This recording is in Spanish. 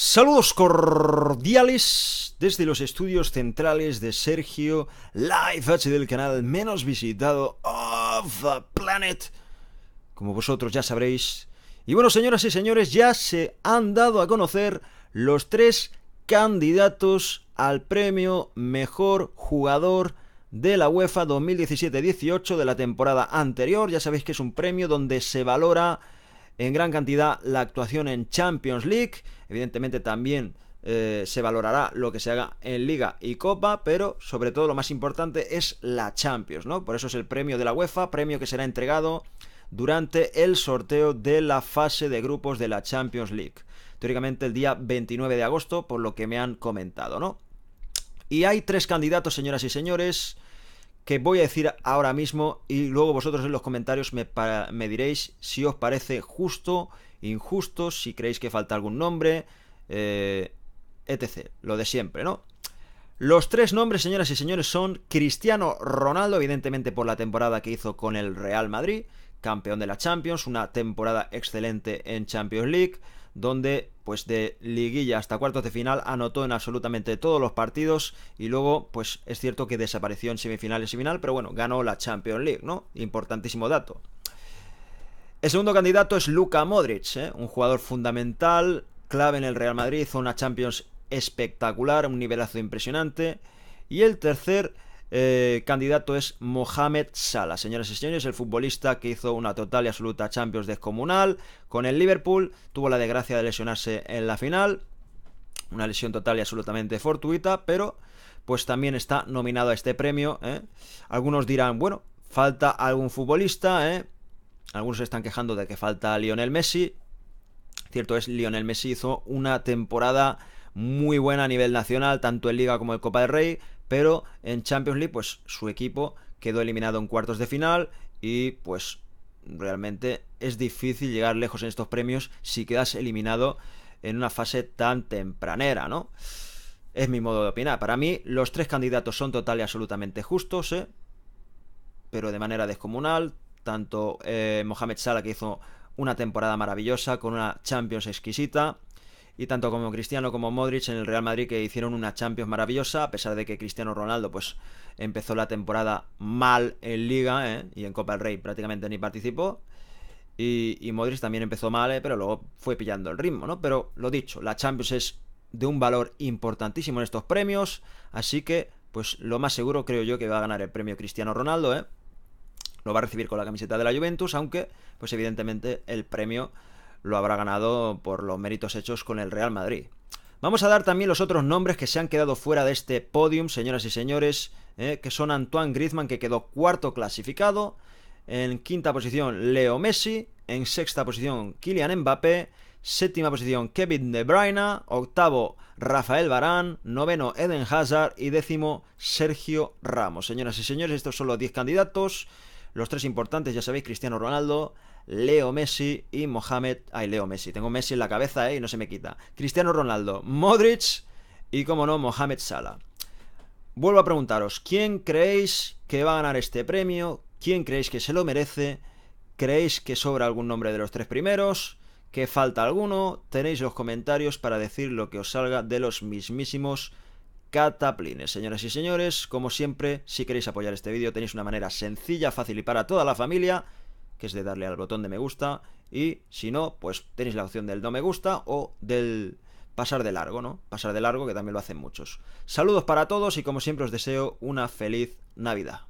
Saludos cordiales desde los estudios centrales de Sergio Live H del canal menos visitado of the planet, como vosotros ya sabréis. Y bueno, señoras y señores, ya se han dado a conocer los tres candidatos al premio Mejor Jugador de la UEFA 2017-18 de la temporada anterior. Ya sabéis que es un premio donde se valora en gran cantidad la actuación en Champions League. Evidentemente también eh, se valorará lo que se haga en Liga y Copa, pero sobre todo lo más importante es la Champions, ¿no? Por eso es el premio de la UEFA, premio que será entregado durante el sorteo de la fase de grupos de la Champions League. Teóricamente el día 29 de agosto, por lo que me han comentado, ¿no? Y hay tres candidatos, señoras y señores, que voy a decir ahora mismo y luego vosotros en los comentarios me, diréis si os parece justo, injusto, si creéis que falta algún nombre, eh, etc. Lo de siempre, ¿no? Los tres nombres, señoras y señores, son Cristiano Ronaldo, evidentemente por la temporada que hizo con el Real Madrid, campeón de la Champions, una temporada excelente en Champions League donde pues de liguilla hasta cuartos de final anotó en absolutamente todos los partidos y luego pues es cierto que desapareció en semifinales y final, pero bueno, ganó la Champions League, ¿no? Importantísimo dato. El segundo candidato es Luka Modric, ¿eh? un jugador fundamental, clave en el Real Madrid, hizo una Champions espectacular, un nivelazo impresionante. Y el tercer eh, candidato es Mohamed Salah. Señoras y señores, el futbolista que hizo una total y absoluta Champions descomunal con el Liverpool, tuvo la desgracia de lesionarse en la final, una lesión total y absolutamente fortuita, pero pues también está nominado a este premio. ¿eh? Algunos dirán, bueno, falta algún futbolista, ¿eh? algunos se están quejando de que falta Lionel Messi. Cierto es, Lionel Messi hizo una temporada muy buena a nivel nacional, tanto en Liga como en Copa del Rey, pero en Champions League, pues su equipo quedó eliminado en cuartos de final y pues realmente es difícil llegar lejos en estos premios si quedas eliminado en una fase tan tempranera, ¿no? Es mi modo de opinar. Para mí, los tres candidatos son total y absolutamente justos, ¿eh? pero de manera descomunal. Tanto eh, Mohamed Salah, que hizo una temporada maravillosa, con una Champions exquisita, y tanto como Cristiano como Modric en el Real Madrid que hicieron una Champions maravillosa, a pesar de que Cristiano Ronaldo pues empezó la temporada mal en Liga ¿eh? y en Copa del Rey prácticamente ni participó. Y, y Modric también empezó mal, ¿eh? pero luego fue pillando el ritmo, ¿no? Pero lo dicho, la Champions es de un valor importantísimo en estos premios, así que pues lo más seguro creo yo que va a ganar el premio Cristiano Ronaldo, ¿eh? Lo va a recibir con la camiseta de la Juventus, aunque pues evidentemente el premio lo habrá ganado por los méritos hechos con el Real Madrid. Vamos a dar también los otros nombres que se han quedado fuera de este podium, señoras y señores, eh, que son Antoine Griezmann, que quedó cuarto clasificado, en quinta posición Leo Messi, en sexta posición Kylian Mbappé, séptima posición Kevin De Bruyne, octavo Rafael Barán, noveno Eden Hazard y décimo Sergio Ramos. Señoras y señores, estos son los 10 candidatos los tres importantes, ya sabéis, Cristiano Ronaldo, Leo Messi y Mohamed. Ay, Leo Messi. Tengo Messi en la cabeza, ¿eh? Y no se me quita. Cristiano Ronaldo, Modric y, como no, Mohamed Salah. Vuelvo a preguntaros, ¿quién creéis que va a ganar este premio? ¿Quién creéis que se lo merece? ¿Creéis que sobra algún nombre de los tres primeros? ¿Que falta alguno? Tenéis los comentarios para decir lo que os salga de los mismísimos cataplines. Señoras y señores, como siempre, si queréis apoyar este vídeo tenéis una manera sencilla, fácil y para toda la familia, que es de darle al botón de me gusta y si no, pues tenéis la opción del no me gusta o del pasar de largo, ¿no? Pasar de largo, que también lo hacen muchos. Saludos para todos y como siempre os deseo una feliz Navidad.